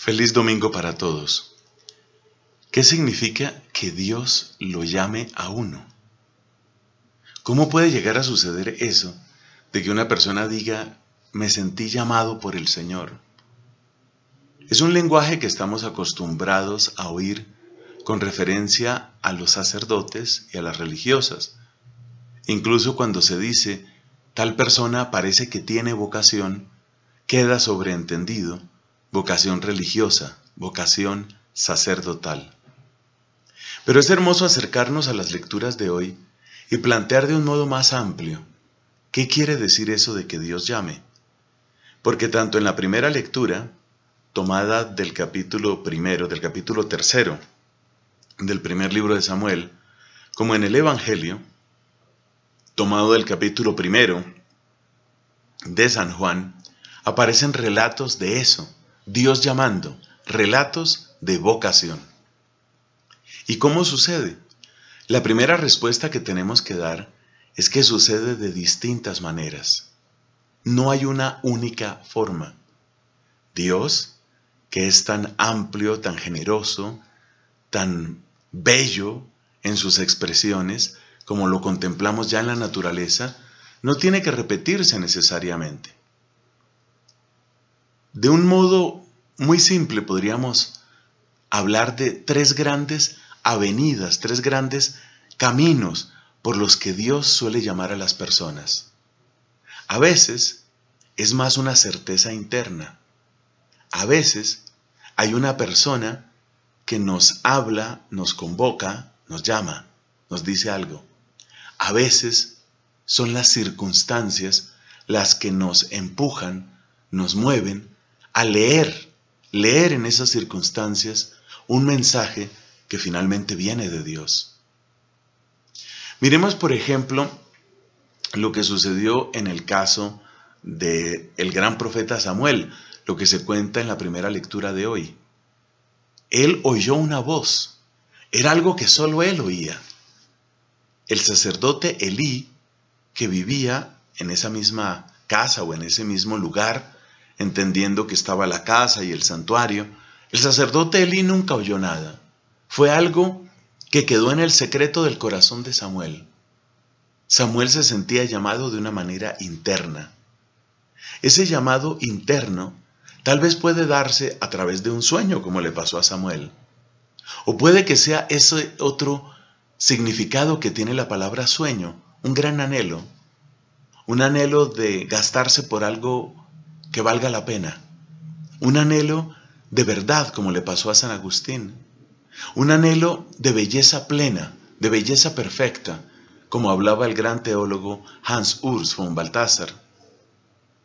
Feliz domingo para todos. ¿Qué significa que Dios lo llame a uno? ¿Cómo puede llegar a suceder eso de que una persona diga, me sentí llamado por el Señor? Es un lenguaje que estamos acostumbrados a oír con referencia a los sacerdotes y a las religiosas. Incluso cuando se dice, tal persona parece que tiene vocación, queda sobreentendido vocación religiosa, vocación sacerdotal. Pero es hermoso acercarnos a las lecturas de hoy y plantear de un modo más amplio qué quiere decir eso de que Dios llame. Porque tanto en la primera lectura, tomada del capítulo primero, del capítulo tercero del primer libro de Samuel, como en el Evangelio, tomado del capítulo primero de San Juan, aparecen relatos de eso, Dios llamando, relatos de vocación. ¿Y cómo sucede? La primera respuesta que tenemos que dar es que sucede de distintas maneras. No hay una única forma. Dios, que es tan amplio, tan generoso, tan bello en sus expresiones, como lo contemplamos ya en la naturaleza, no tiene que repetirse necesariamente. De un modo muy simple podríamos hablar de tres grandes avenidas, tres grandes caminos por los que Dios suele llamar a las personas. A veces es más una certeza interna. A veces hay una persona que nos habla, nos convoca, nos llama, nos dice algo. A veces son las circunstancias las que nos empujan, nos mueven a leer, leer en esas circunstancias un mensaje que finalmente viene de Dios. Miremos, por ejemplo, lo que sucedió en el caso del gran profeta Samuel, lo que se cuenta en la primera lectura de hoy. Él oyó una voz, era algo que solo él oía. El sacerdote Elí, que vivía en esa misma casa o en ese mismo lugar, Entendiendo que estaba la casa y el santuario, el sacerdote Eli nunca oyó nada. Fue algo que quedó en el secreto del corazón de Samuel. Samuel se sentía llamado de una manera interna. Ese llamado interno tal vez puede darse a través de un sueño, como le pasó a Samuel. O puede que sea ese otro significado que tiene la palabra sueño, un gran anhelo, un anhelo de gastarse por algo que valga la pena. Un anhelo de verdad, como le pasó a San Agustín. Un anhelo de belleza plena, de belleza perfecta, como hablaba el gran teólogo Hans Urs von Balthasar.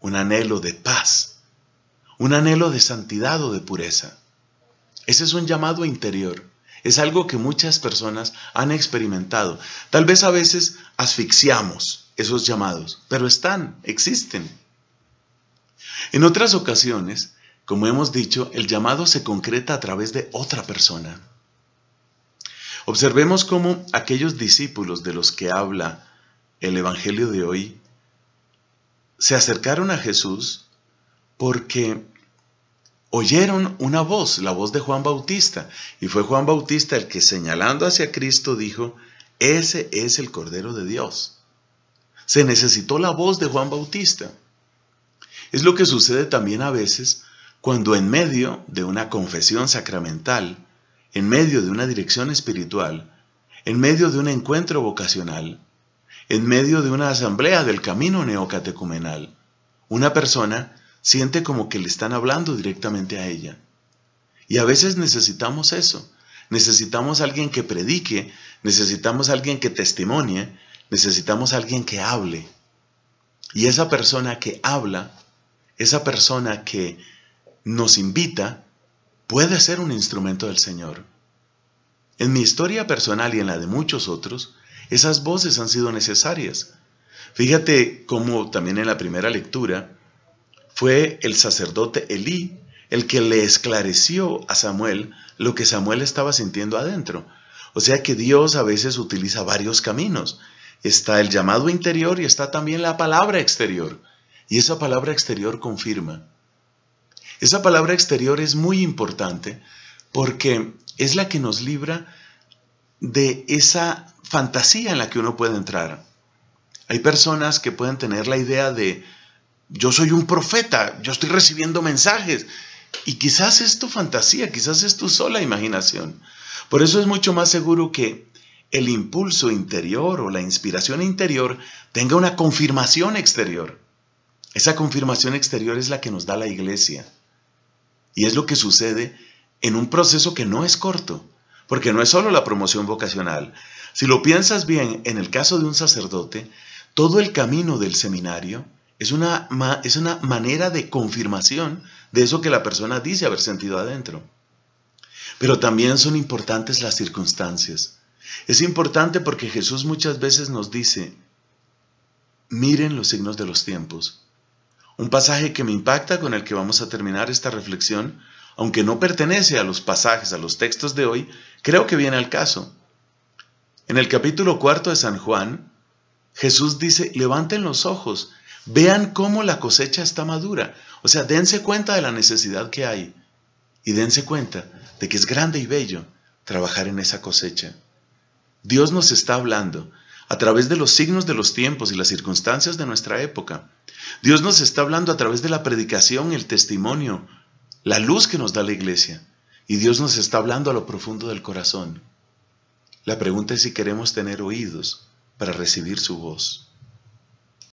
Un anhelo de paz. Un anhelo de santidad o de pureza. Ese es un llamado interior. Es algo que muchas personas han experimentado. Tal vez a veces asfixiamos esos llamados, pero están, existen. En otras ocasiones, como hemos dicho, el llamado se concreta a través de otra persona. Observemos cómo aquellos discípulos de los que habla el Evangelio de hoy se acercaron a Jesús porque oyeron una voz, la voz de Juan Bautista, y fue Juan Bautista el que señalando hacia Cristo dijo, ese es el Cordero de Dios. Se necesitó la voz de Juan Bautista. Es lo que sucede también a veces cuando en medio de una confesión sacramental, en medio de una dirección espiritual, en medio de un encuentro vocacional, en medio de una asamblea del camino neocatecumenal, una persona siente como que le están hablando directamente a ella. Y a veces necesitamos eso. Necesitamos alguien que predique, necesitamos alguien que testimonie, necesitamos alguien que hable. Y esa persona que habla esa persona que nos invita puede ser un instrumento del Señor. En mi historia personal y en la de muchos otros, esas voces han sido necesarias. Fíjate cómo también en la primera lectura fue el sacerdote Elí el que le esclareció a Samuel lo que Samuel estaba sintiendo adentro. O sea que Dios a veces utiliza varios caminos. Está el llamado interior y está también la palabra exterior. Y esa palabra exterior confirma. Esa palabra exterior es muy importante porque es la que nos libra de esa fantasía en la que uno puede entrar. Hay personas que pueden tener la idea de yo soy un profeta, yo estoy recibiendo mensajes. Y quizás es tu fantasía, quizás es tu sola imaginación. Por eso es mucho más seguro que el impulso interior o la inspiración interior tenga una confirmación exterior. Esa confirmación exterior es la que nos da la iglesia. Y es lo que sucede en un proceso que no es corto, porque no es solo la promoción vocacional. Si lo piensas bien, en el caso de un sacerdote, todo el camino del seminario es una, es una manera de confirmación de eso que la persona dice haber sentido adentro. Pero también son importantes las circunstancias. Es importante porque Jesús muchas veces nos dice, miren los signos de los tiempos, un pasaje que me impacta con el que vamos a terminar esta reflexión, aunque no pertenece a los pasajes, a los textos de hoy, creo que viene al caso. En el capítulo cuarto de San Juan, Jesús dice, levanten los ojos, vean cómo la cosecha está madura. O sea, dense cuenta de la necesidad que hay y dense cuenta de que es grande y bello trabajar en esa cosecha. Dios nos está hablando a través de los signos de los tiempos y las circunstancias de nuestra época Dios nos está hablando a través de la predicación, el testimonio, la luz que nos da la iglesia. Y Dios nos está hablando a lo profundo del corazón. La pregunta es si queremos tener oídos para recibir su voz.